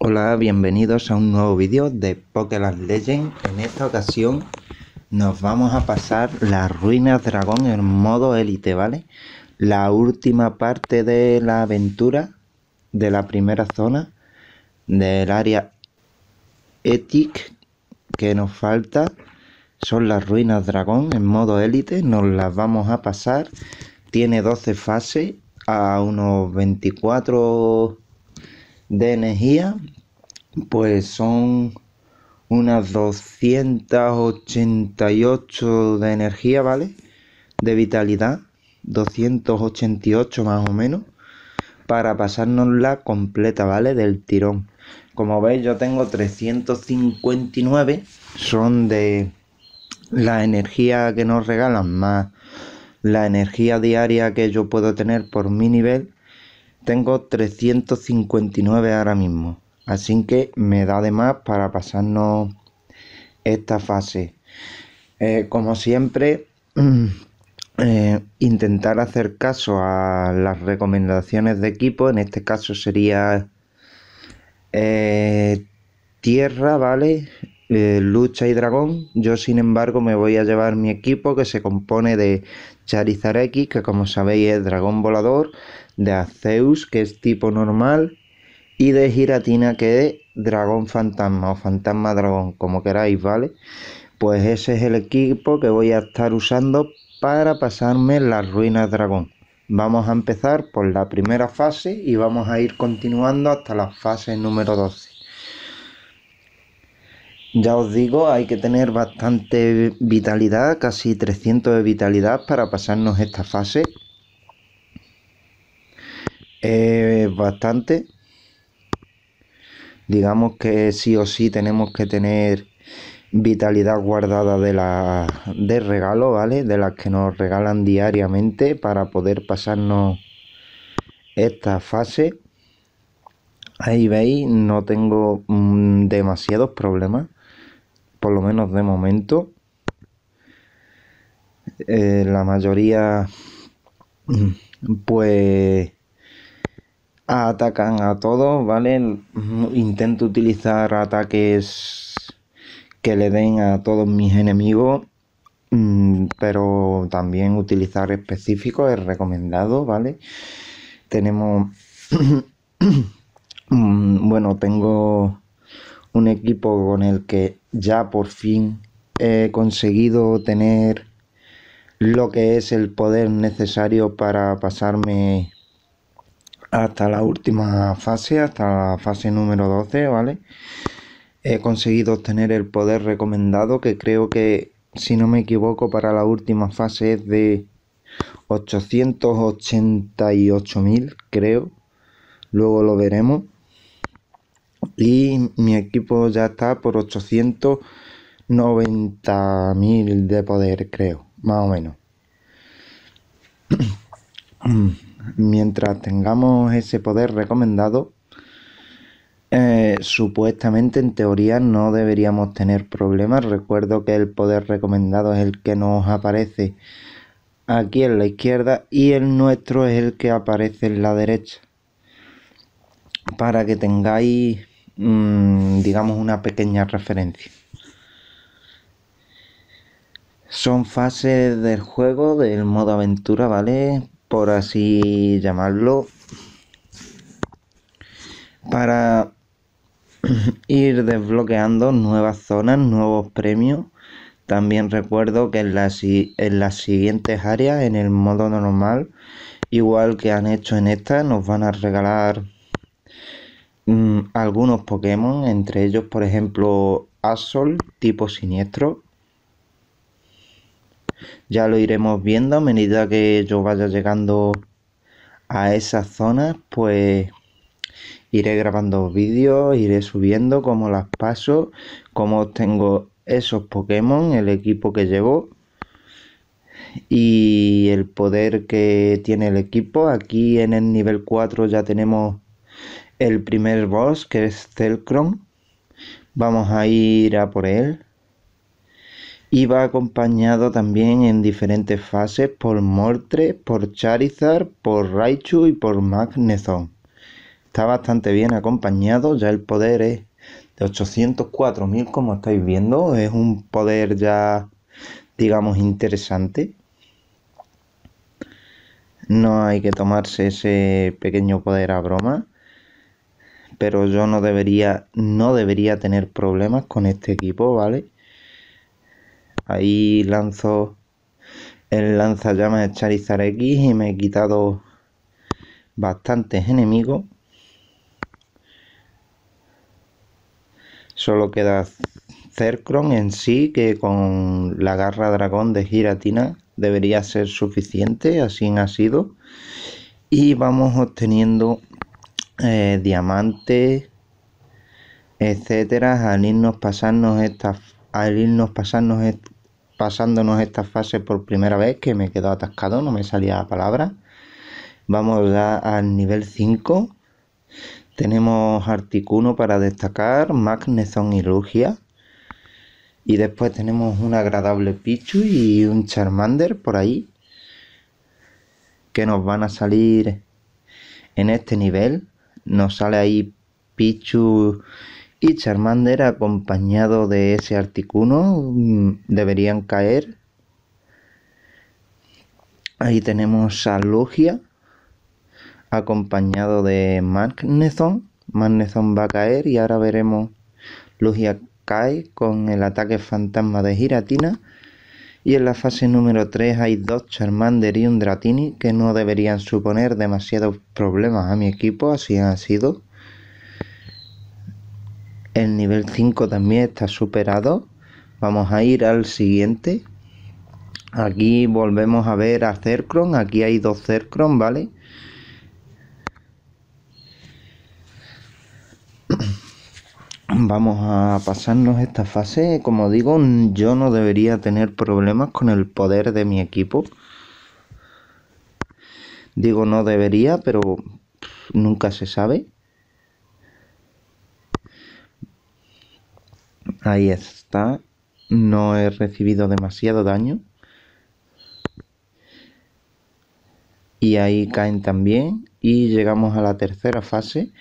Hola, bienvenidos a un nuevo vídeo de Pokémon Legends, En esta ocasión nos vamos a pasar la ruinas dragón en modo élite, ¿vale? La última parte de la aventura de la primera zona del área Etic que nos falta son las ruinas dragón en modo élite, nos las vamos a pasar. Tiene 12 fases a unos 24 de energía. Pues son unas 288 de energía, ¿vale? De vitalidad. 288 más o menos. Para pasárnosla completa, ¿vale? Del tirón. Como veis, yo tengo 359. Son de la energía que nos regalan más la energía diaria que yo puedo tener por mi nivel, tengo 359 ahora mismo. Así que me da de más para pasarnos esta fase. Eh, como siempre, eh, intentar hacer caso a las recomendaciones de equipo. En este caso sería eh, tierra, ¿vale? Eh, Lucha y Dragón. Yo, sin embargo, me voy a llevar mi equipo que se compone de Charizard X, que como sabéis es dragón volador, de Aceus, que es tipo normal, y de Giratina, que es dragón fantasma o fantasma dragón, como queráis, ¿vale? Pues ese es el equipo que voy a estar usando para pasarme las ruinas dragón. Vamos a empezar por la primera fase y vamos a ir continuando hasta la fase número 12. Ya os digo, hay que tener bastante vitalidad, casi 300 de vitalidad para pasarnos esta fase. Es bastante. Digamos que sí o sí tenemos que tener vitalidad guardada de la de regalo, ¿vale? De las que nos regalan diariamente para poder pasarnos esta fase. Ahí veis, no tengo mm, demasiados problemas por lo menos de momento. Eh, la mayoría mm, pues atacan a todos, ¿vale? Intento utilizar ataques que le den a todos mis enemigos, mm, pero también utilizar específicos es recomendado, ¿vale? Tenemos, mm, bueno, tengo un equipo con el que ya por fin he conseguido tener lo que es el poder necesario para pasarme hasta la última fase, hasta la fase número 12, ¿vale? He conseguido obtener el poder recomendado que creo que, si no me equivoco, para la última fase es de 888.000, creo. Luego lo veremos. Y mi equipo ya está por 890.000 de poder, creo, más o menos. Mientras tengamos ese poder recomendado, eh, supuestamente en teoría no deberíamos tener problemas. Recuerdo que el poder recomendado es el que nos aparece aquí en la izquierda y el nuestro es el que aparece en la derecha para que tengáis Mm, digamos, una pequeña referencia. Son fases del juego, del modo aventura, ¿vale? Por así llamarlo. Para ir desbloqueando nuevas zonas, nuevos premios. También recuerdo que en las siguientes áreas, en el modo normal, igual que han hecho en esta, nos van a regalar Mm, algunos Pokémon, entre ellos, por ejemplo, Azul tipo siniestro. Ya lo iremos viendo a medida que yo vaya llegando a esas zonas, pues iré grabando vídeos, iré subiendo cómo las paso, cómo tengo esos Pokémon, el equipo que llevo y el poder que tiene el equipo. Aquí en el nivel 4 ya tenemos el primer boss que es Telcron. Vamos a ir a por él. Y va acompañado también en diferentes fases por Mortre, por Charizard, por Raichu y por Magneton. Está bastante bien acompañado, ya el poder es de 804.000 como estáis viendo. Es un poder ya, digamos, interesante. No hay que tomarse ese pequeño poder a broma pero yo no debería, no debería tener problemas con este equipo, ¿vale? Ahí lanzo el lanzallamas de Charizard X y me he quitado bastantes enemigos. Solo queda Cercron en sí, que con la garra dragón de Giratina debería ser suficiente, así ha sido. Y vamos obteniendo eh, diamante, etcétera, al irnos pasarnos estas al irnos pasarnos pasándonos esta fase por primera vez que me quedo atascado, no me salía la palabra. Vamos al nivel 5. Tenemos Articuno para destacar, Magnezón y Lugia. Y después tenemos un agradable Pichu y un Charmander por ahí. Que nos van a salir en este nivel nos sale ahí Pichu y Charmander acompañado de ese Articuno mm, deberían caer. Ahí tenemos a Lugia acompañado de Magneton. Magneton va a caer y ahora veremos Lugia cae con el ataque fantasma de Giratina y en la fase número 3 hay dos Charmander y un Dratini que no deberían suponer demasiados problemas a mi equipo, así ha sido. El nivel 5 también está superado. Vamos a ir al siguiente. Aquí volvemos a ver a Cercron. Aquí hay dos Cercron, ¿vale? vale vamos a pasarnos esta fase. Como digo, yo no debería tener problemas con el poder de mi equipo. Digo, no debería, pero nunca se sabe. Ahí está. No he recibido demasiado daño. Y ahí caen también. Y llegamos a la tercera fase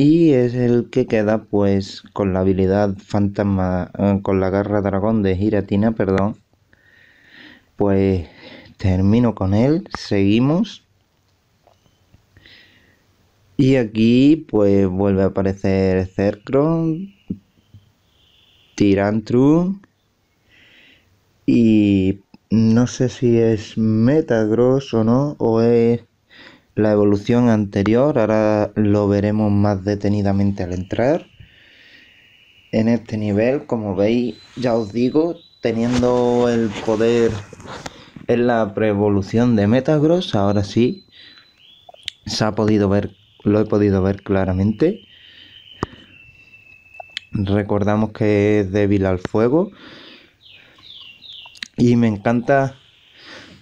Y es el que queda pues con la habilidad fantasma, eh, con la garra dragón de Giratina, perdón. Pues termino con él, seguimos. Y aquí pues vuelve a aparecer Cercron, Tirantrum y no sé si es Metagross o no, o es la evolución anterior, ahora lo veremos más detenidamente al entrar. En este nivel, como veis, ya os digo, teniendo el poder en la preevolución de Metagross, ahora sí se ha podido ver, lo he podido ver claramente. Recordamos que es débil al fuego. Y me encanta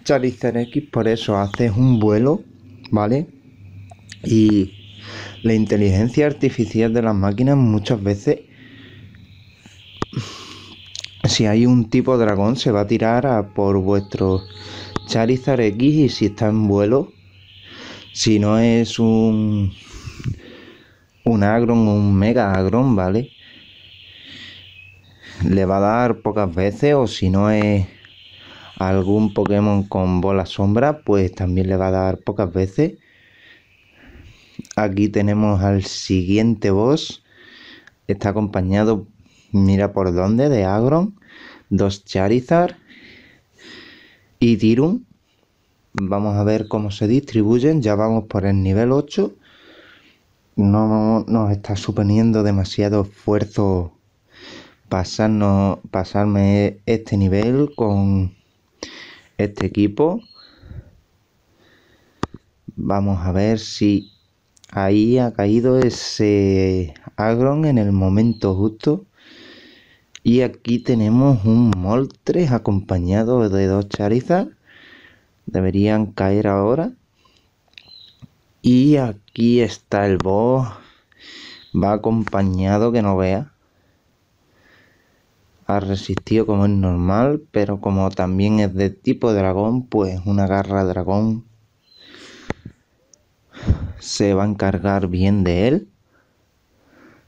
Charizard X por eso, hace un vuelo ¿vale? Y la inteligencia artificial de las máquinas muchas veces, si hay un tipo dragón, se va a tirar por vuestro Charizard X y si está en vuelo, si no es un, un agron o un mega agron, ¿vale? Le va a dar pocas veces o si no es algún Pokémon con bola sombra, pues también le va a dar pocas veces. Aquí tenemos al siguiente boss. Está acompañado, mira por dónde, de Agron, dos Charizard y Dirum. Vamos a ver cómo se distribuyen. Ya vamos por el nivel 8. No nos está suponiendo demasiado esfuerzo pasarnos, pasarme este nivel con este equipo. Vamos a ver si ahí ha caído ese Agron en el momento justo. Y aquí tenemos un Moltres acompañado de dos charizas, Deberían caer ahora. Y aquí está el boss. Va acompañado que no vea ha resistido como es normal, pero como también es de tipo dragón, pues una garra dragón se va a encargar bien de él.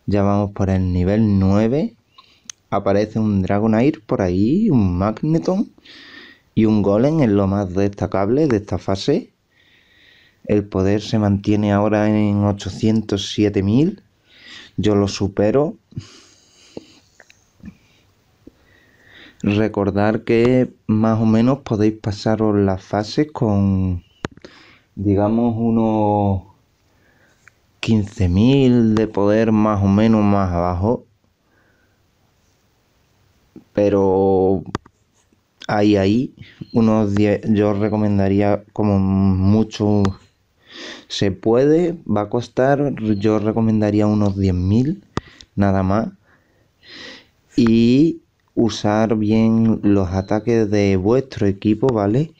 Ya vamos por el nivel 9. Aparece un Dragonair por ahí, un Magneton y un Golem es lo más destacable de esta fase. El poder se mantiene ahora en 807.000. Yo lo supero. Recordar que más o menos podéis pasaros las fases con, digamos, unos 15.000 de poder más o menos más abajo. Pero ahí, ahí, unos 10, yo recomendaría como mucho se puede, va a costar, yo recomendaría unos 10.000, nada más. Y usar bien los ataques de vuestro equipo, ¿vale?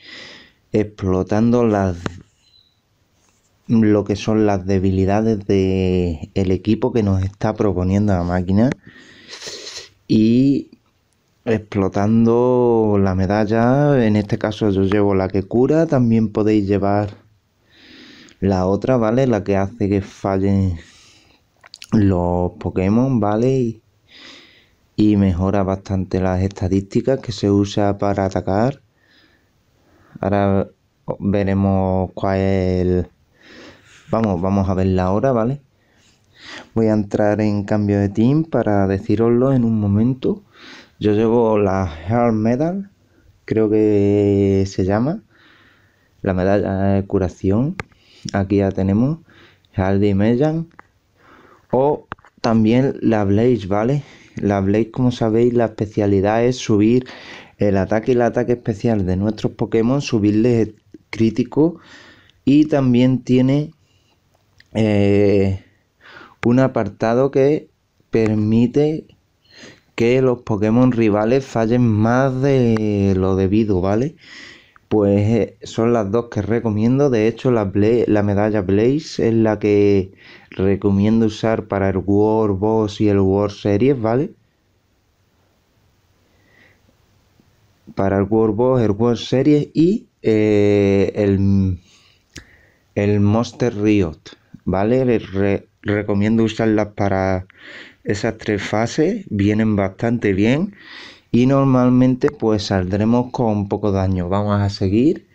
Explotando las lo que son las debilidades del equipo que nos está proponiendo la máquina y explotando la medalla, en este caso yo llevo la que cura, también podéis llevar la otra, ¿vale? La que hace que fallen los Pokémon, ¿vale? y mejora bastante las estadísticas que se usa para atacar. Ahora veremos cuál es Vamos, vamos a verla ahora, ¿vale? Voy a entrar en cambio de team para deciroslo en un momento. Yo llevo la Heart Medal, creo que se llama. La medalla de curación. Aquí ya tenemos. Hardy Mejan. O también la Blaze, ¿vale? La Blade, como sabéis, la especialidad es subir el ataque y el ataque especial de nuestros Pokémon, subirles crítico y también tiene eh, un apartado que permite que los Pokémon rivales fallen más de lo debido, ¿vale? pues eh, son las dos que recomiendo. De hecho, la, medalla Blaze es la que recomiendo usar para el War Boss y el War Series, ¿vale? Para el War Boss, el War Series y eh, el, Monster Riot, ¿vale? Les recomiendo usarlas para esas tres fases, vienen bastante bien y normalmente pues saldremos con poco daño. Vamos a seguir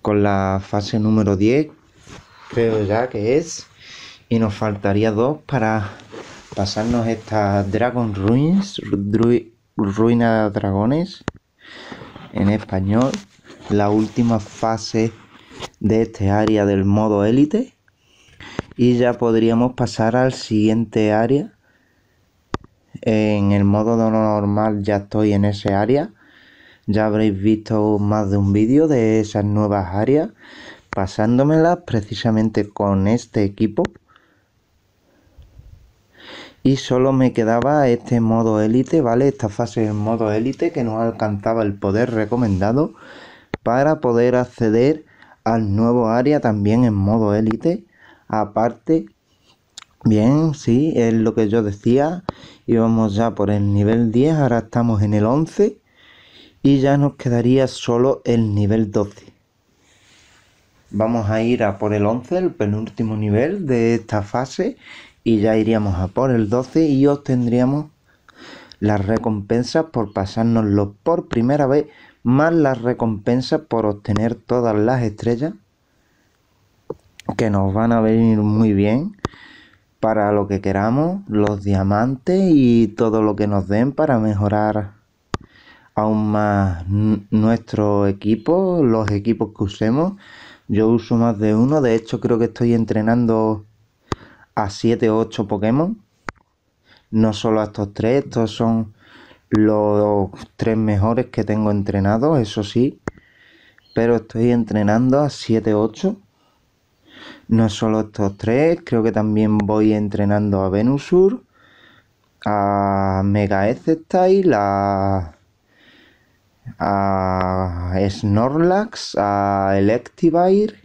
con la fase número 10, creo ya que es, y nos faltaría dos para pasarnos esta Dragon Ruins, Ruina de Dragones en español, la última fase de este área del modo élite y ya podríamos pasar al siguiente área en el modo normal ya estoy en ese área. Ya habréis visto más de un vídeo de esas nuevas áreas. Pasándomelas precisamente con este equipo. Y solo me quedaba este modo élite, ¿vale? Esta fase en modo élite que no alcanzaba el poder recomendado para poder acceder al nuevo área también en modo élite. Aparte Bien, sí, es lo que yo decía. Íbamos ya por el nivel 10, ahora estamos en el 11 y ya nos quedaría solo el nivel 12. Vamos a ir a por el 11, el penúltimo nivel de esta fase y ya iríamos a por el 12 y obtendríamos las recompensas por pasárnoslo por primera vez más las recompensas por obtener todas las estrellas que nos van a venir muy bien para lo que queramos, los diamantes y todo lo que nos den para mejorar aún más nuestro equipo, los equipos que usemos. Yo uso más de uno, de hecho creo que estoy entrenando a 7 o 8 Pokémon. No solo a estos tres, estos son los tres mejores que tengo entrenados, eso sí. Pero estoy entrenando a 7 8. No solo estos tres, creo que también voy entrenando a Venusur, a Mega Ezetail, a, a Snorlax, a Electivire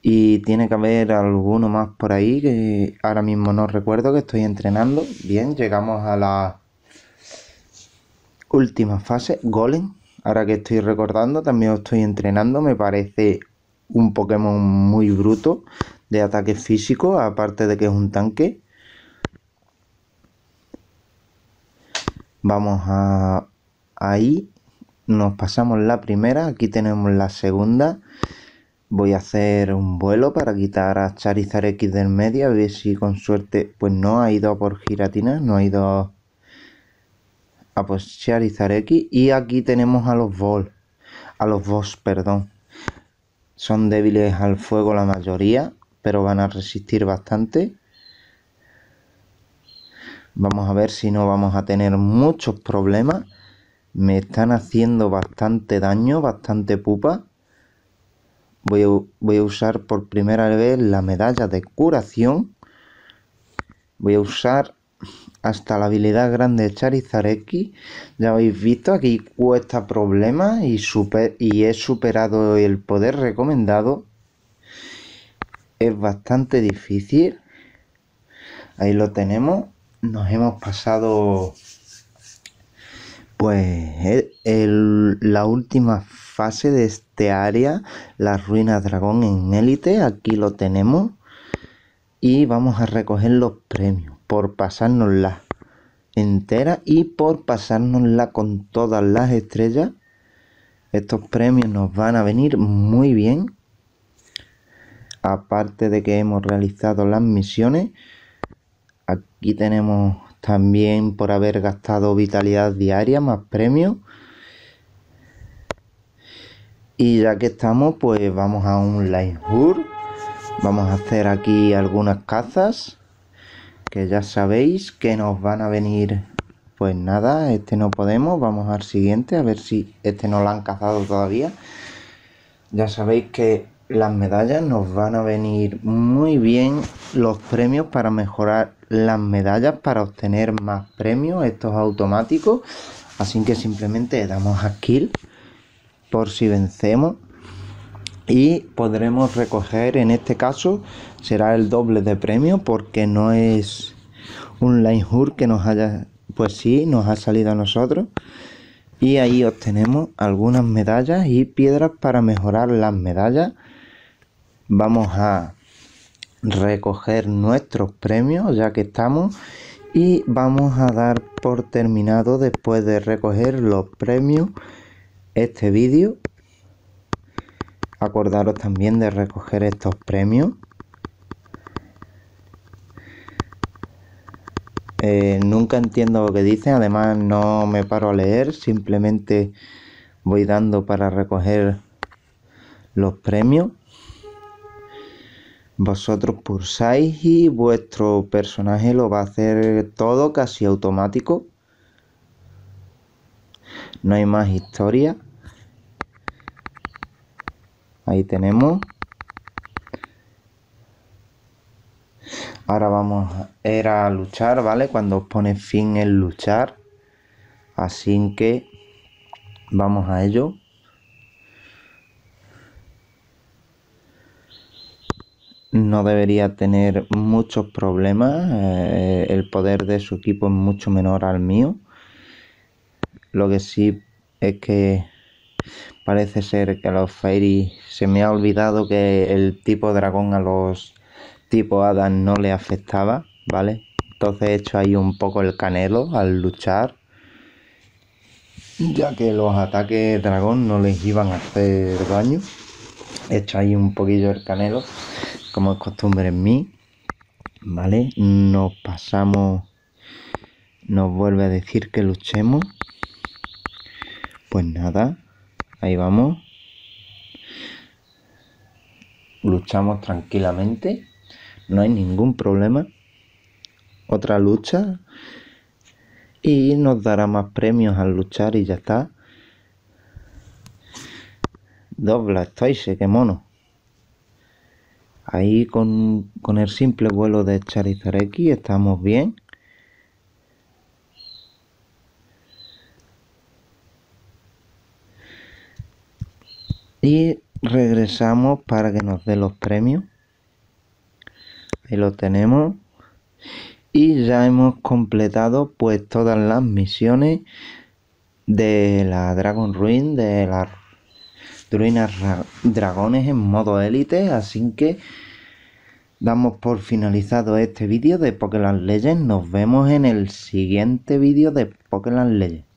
y tiene que haber alguno más por ahí que ahora mismo no recuerdo que estoy entrenando. Bien, llegamos a la última fase, Golem. Ahora que estoy recordando, también estoy entrenando. Me parece un Pokémon muy bruto de ataque físico, aparte de que es un tanque. Vamos a ahí, nos pasamos la primera, aquí tenemos la segunda. Voy a hacer un vuelo para quitar a Charizard X del medio, a ver si con suerte, pues no ha ido por Giratina, no ha ido a pues Charizard X. Y aquí tenemos a los Vol, a los Boss, perdón son débiles al fuego la mayoría, pero van a resistir bastante. Vamos a ver si no vamos a tener muchos problemas. Me están haciendo bastante daño, bastante pupa. Voy a, usar por primera vez la medalla de curación. Voy a usar hasta la habilidad grande de Charizard X. Ya habéis visto, aquí cuesta problemas y, super, y he superado el poder recomendado. Es bastante difícil. Ahí lo tenemos. Nos hemos pasado pues la última fase de este área, La ruina dragón en élite, aquí lo tenemos. Y vamos a recoger los premios por pasárnosla entera y por pasárnosla con todas las estrellas. Estos premios nos van a venir muy bien. Aparte de que hemos realizado las misiones, aquí tenemos también por haber gastado vitalidad diaria más premios. Y ya que estamos, pues vamos a un live Vamos a hacer aquí algunas cazas que ya sabéis que nos van a venir pues nada, este no podemos, vamos al siguiente, a ver si este no lo han cazado todavía. Ya sabéis que las medallas nos van a venir muy bien los premios para mejorar las medallas, para obtener más premios, esto es automático. Así que simplemente damos a kill por si vencemos y podremos recoger en este caso será el doble de premio porque no es un line que nos haya pues sí nos ha salido a nosotros y ahí obtenemos algunas medallas y piedras para mejorar las medallas vamos a recoger nuestros premios ya que estamos y vamos a dar por terminado después de recoger los premios este vídeo Acordaros también de recoger estos premios. Eh, nunca entiendo lo que dicen, además no me paro a leer, simplemente voy dando para recoger los premios. Vosotros pulsáis y vuestro personaje lo va a hacer todo casi automático. No hay más historia ahí tenemos ahora vamos a, ir a luchar vale cuando pone fin el luchar así que vamos a ello no debería tener muchos problemas eh, el poder de su equipo es mucho menor al mío lo que sí es que Parece ser que a los Fairy se me ha olvidado que el tipo dragón a los tipo hadas no le afectaba, ¿vale? Entonces he hecho ahí un poco el canelo al luchar, ya que los ataques dragón no les iban a hacer daño. He hecho ahí un poquillo el canelo, como es costumbre en mí, ¿vale? Nos pasamos, nos vuelve a decir que luchemos. Pues nada, Ahí vamos. Luchamos tranquilamente. No hay ningún problema. Otra lucha. Y nos dará más premios al luchar y ya está. Dobla, estáis qué mono. Ahí con, con, el simple vuelo de Charizard X estamos bien. Y regresamos para que nos dé los premios. y lo tenemos. Y ya hemos completado pues todas las misiones de la Dragon Ruin, de las ruinas dragones en modo élite. Así que damos por finalizado este vídeo de Pokémon Legends. Nos vemos en el siguiente vídeo de Pokémon Legends.